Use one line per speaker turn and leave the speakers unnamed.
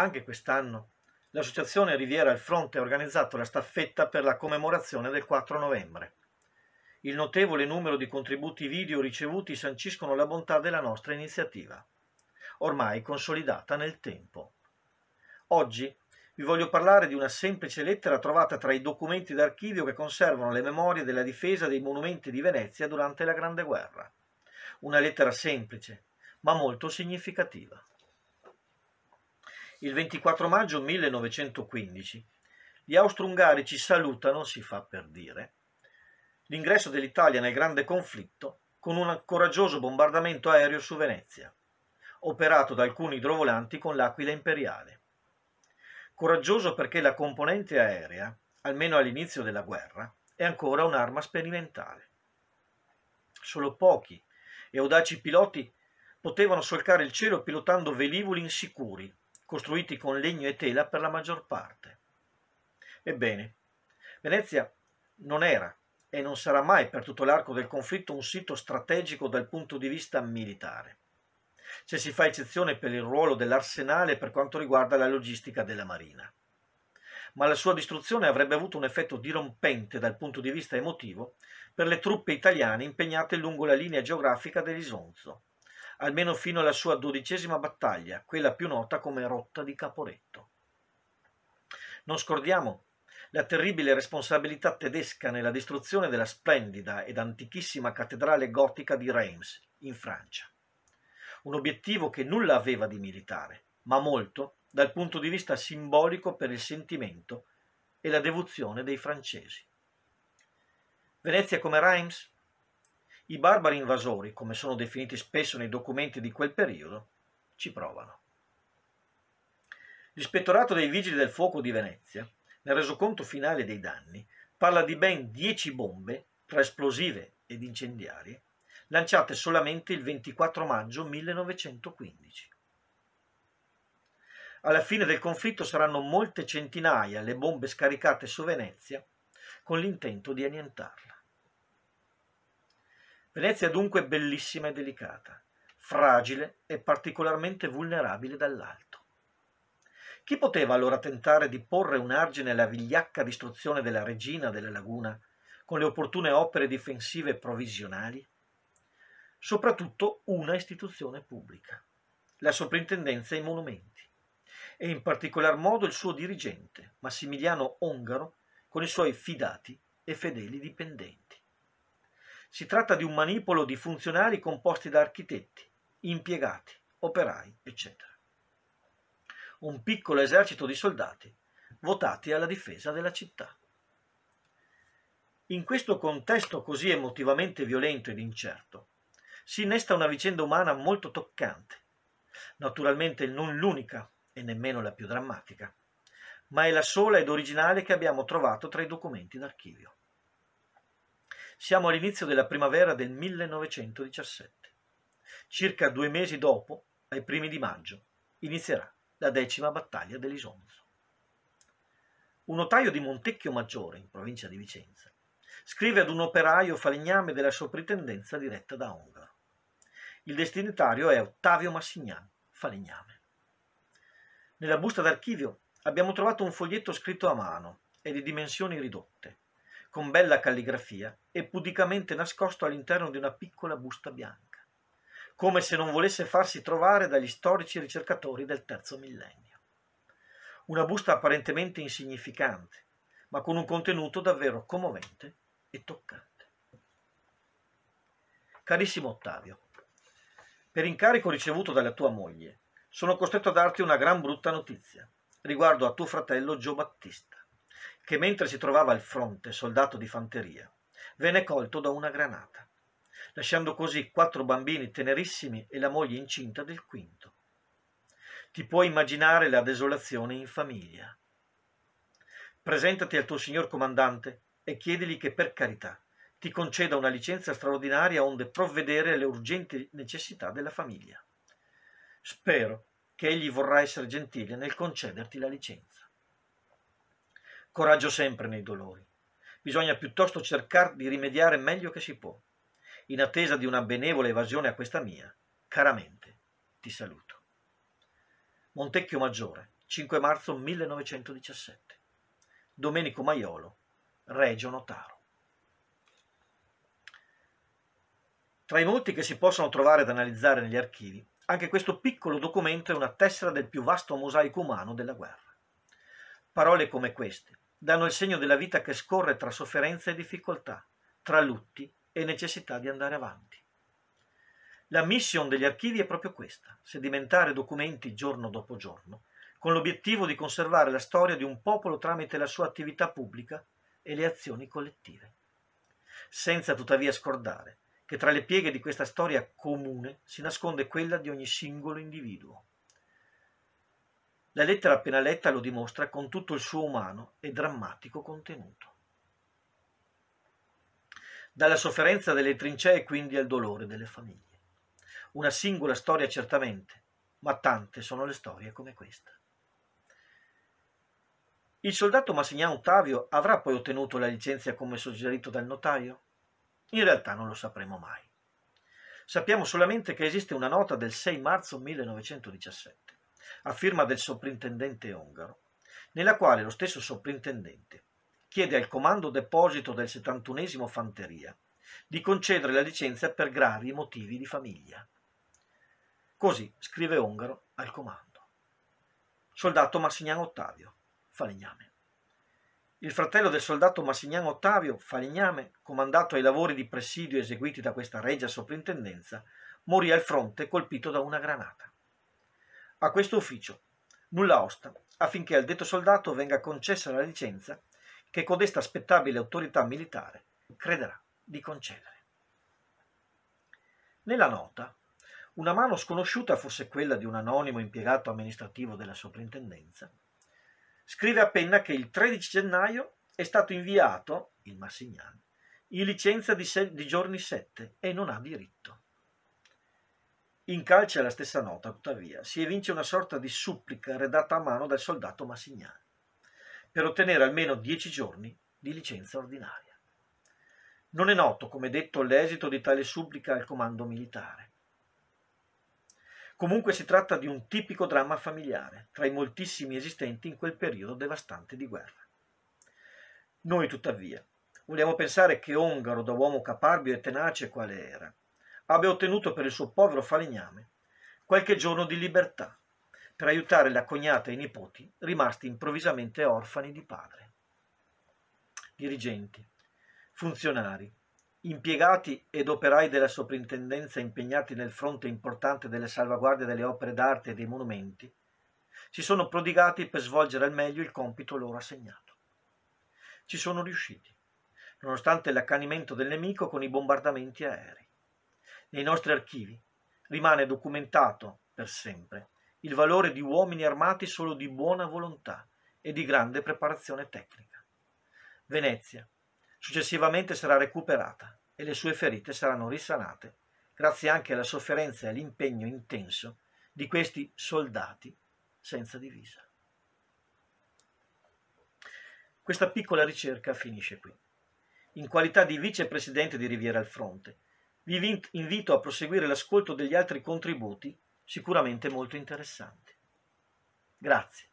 Anche quest'anno l'Associazione Riviera al Fronte ha organizzato la staffetta per la commemorazione del 4 novembre. Il notevole numero di contributi video ricevuti sanciscono la bontà della nostra iniziativa, ormai consolidata nel tempo. Oggi vi voglio parlare di una semplice lettera trovata tra i documenti d'archivio che conservano le memorie della difesa dei monumenti di Venezia durante la Grande Guerra. Una lettera semplice, ma molto significativa. Il 24 maggio 1915 gli austro-ungarici salutano, si fa per dire, l'ingresso dell'Italia nel grande conflitto con un coraggioso bombardamento aereo su Venezia, operato da alcuni idrovolanti con l'Aquila imperiale. Coraggioso perché la componente aerea, almeno all'inizio della guerra, è ancora un'arma sperimentale. Solo pochi e audaci piloti potevano solcare il cielo pilotando velivoli insicuri, costruiti con legno e tela per la maggior parte. Ebbene, Venezia non era e non sarà mai per tutto l'arco del conflitto un sito strategico dal punto di vista militare. Se si fa eccezione per il ruolo dell'arsenale per quanto riguarda la logistica della marina. Ma la sua distruzione avrebbe avuto un effetto dirompente dal punto di vista emotivo per le truppe italiane impegnate lungo la linea geografica dell'Isonzo almeno fino alla sua dodicesima battaglia, quella più nota come Rotta di Caporetto. Non scordiamo la terribile responsabilità tedesca nella distruzione della splendida ed antichissima cattedrale gotica di Reims, in Francia. Un obiettivo che nulla aveva di militare, ma molto dal punto di vista simbolico per il sentimento e la devozione dei francesi. Venezia come Reims i barbari invasori, come sono definiti spesso nei documenti di quel periodo, ci provano. L'ispettorato dei Vigili del Fuoco di Venezia, nel resoconto finale dei danni, parla di ben 10 bombe, tra esplosive ed incendiarie, lanciate solamente il 24 maggio 1915. Alla fine del conflitto saranno molte centinaia le bombe scaricate su Venezia con l'intento di annientarla. Venezia è dunque bellissima e delicata, fragile e particolarmente vulnerabile dall'alto. Chi poteva allora tentare di porre un argine alla vigliacca distruzione della regina della laguna con le opportune opere difensive provvisionali? Soprattutto una istituzione pubblica, la soprintendenza ai monumenti, e in particolar modo il suo dirigente, Massimiliano Ongaro, con i suoi fidati e fedeli dipendenti. Si tratta di un manipolo di funzionari composti da architetti, impiegati, operai, eccetera. Un piccolo esercito di soldati votati alla difesa della città. In questo contesto così emotivamente violento ed incerto, si innesta una vicenda umana molto toccante, naturalmente non l'unica e nemmeno la più drammatica, ma è la sola ed originale che abbiamo trovato tra i documenti d'archivio. Siamo all'inizio della primavera del 1917. Circa due mesi dopo, ai primi di maggio, inizierà la decima battaglia dell'Isonzo. Un notaio di Montecchio Maggiore, in provincia di Vicenza, scrive ad un operaio falegname della soprintendenza diretta da Ongaro. Il destinatario è Ottavio Massignan, falegname. Nella busta d'archivio abbiamo trovato un foglietto scritto a mano e di dimensioni ridotte, con bella calligrafia e pudicamente nascosto all'interno di una piccola busta bianca, come se non volesse farsi trovare dagli storici ricercatori del terzo millennio. Una busta apparentemente insignificante, ma con un contenuto davvero commovente e toccante. Carissimo Ottavio, per incarico ricevuto dalla tua moglie, sono costretto a darti una gran brutta notizia riguardo a tuo fratello Gio Battista che mentre si trovava al fronte soldato di fanteria, venne colto da una granata, lasciando così quattro bambini tenerissimi e la moglie incinta del quinto. Ti puoi immaginare la desolazione in famiglia. Presentati al tuo signor comandante e chiedigli che per carità ti conceda una licenza straordinaria onde provvedere alle urgenti necessità della famiglia. Spero che egli vorrà essere gentile nel concederti la licenza. Coraggio sempre nei dolori. Bisogna piuttosto cercare di rimediare meglio che si può. In attesa di una benevola evasione a questa mia, caramente ti saluto. Montecchio Maggiore, 5 marzo 1917. Domenico Maiolo, Regio Notaro. Tra i molti che si possono trovare ad analizzare negli archivi, anche questo piccolo documento è una tessera del più vasto mosaico umano della guerra. Parole come queste danno il segno della vita che scorre tra sofferenza e difficoltà, tra lutti e necessità di andare avanti. La mission degli archivi è proprio questa, sedimentare documenti giorno dopo giorno, con l'obiettivo di conservare la storia di un popolo tramite la sua attività pubblica e le azioni collettive. Senza tuttavia scordare che tra le pieghe di questa storia comune si nasconde quella di ogni singolo individuo. La lettera appena letta lo dimostra con tutto il suo umano e drammatico contenuto. Dalla sofferenza delle trincee quindi al dolore delle famiglie. Una singola storia certamente, ma tante sono le storie come questa. Il soldato Massignan Ottavio avrà poi ottenuto la licenza come suggerito dal notaio? In realtà non lo sapremo mai. Sappiamo solamente che esiste una nota del 6 marzo 1917 a firma del soprintendente Ongaro, nella quale lo stesso soprintendente chiede al comando deposito del 71 Fanteria di concedere la licenza per gravi motivi di famiglia. Così scrive Ongaro al comando. Soldato Marsignano Ottavio, falegname. Il fratello del soldato Massignano Ottavio, falegname, comandato ai lavori di presidio eseguiti da questa regia soprintendenza, morì al fronte colpito da una granata a questo ufficio, nulla osta, affinché al detto soldato venga concessa la licenza che codesta aspettabile autorità militare crederà di concedere. Nella nota, una mano sconosciuta, fosse quella di un anonimo impiegato amministrativo della soprintendenza, scrive a penna che il 13 gennaio è stato inviato, il Marsignani, in licenza di, se- di giorni 7 e non ha diritto. In calce alla stessa nota, tuttavia, si evince una sorta di supplica redatta a mano dal soldato Massignani per ottenere almeno dieci giorni di licenza ordinaria. Non è noto, come detto, l'esito di tale supplica al comando militare. Comunque si tratta di un tipico dramma familiare, tra i moltissimi esistenti in quel periodo devastante di guerra. Noi, tuttavia, vogliamo pensare che Ongaro, da uomo caparbio e tenace quale era, abbia ottenuto per il suo povero falegname qualche giorno di libertà per aiutare la cognata e i nipoti rimasti improvvisamente orfani di padre. Dirigenti, funzionari, impiegati ed operai della soprintendenza impegnati nel fronte importante della salvaguardia delle opere d'arte e dei monumenti, si sono prodigati per svolgere al meglio il compito loro assegnato. Ci sono riusciti, nonostante l'accanimento del nemico con i bombardamenti aerei nei nostri archivi, rimane documentato per sempre il valore di uomini armati solo di buona volontà e di grande preparazione tecnica. Venezia successivamente sarà recuperata e le sue ferite saranno risanate grazie anche alla sofferenza e all'impegno intenso di questi soldati senza divisa. Questa piccola ricerca finisce qui. In qualità di vicepresidente di Riviera al Fronte, vi invito a proseguire l'ascolto degli altri contributi, sicuramente molto interessanti. Grazie.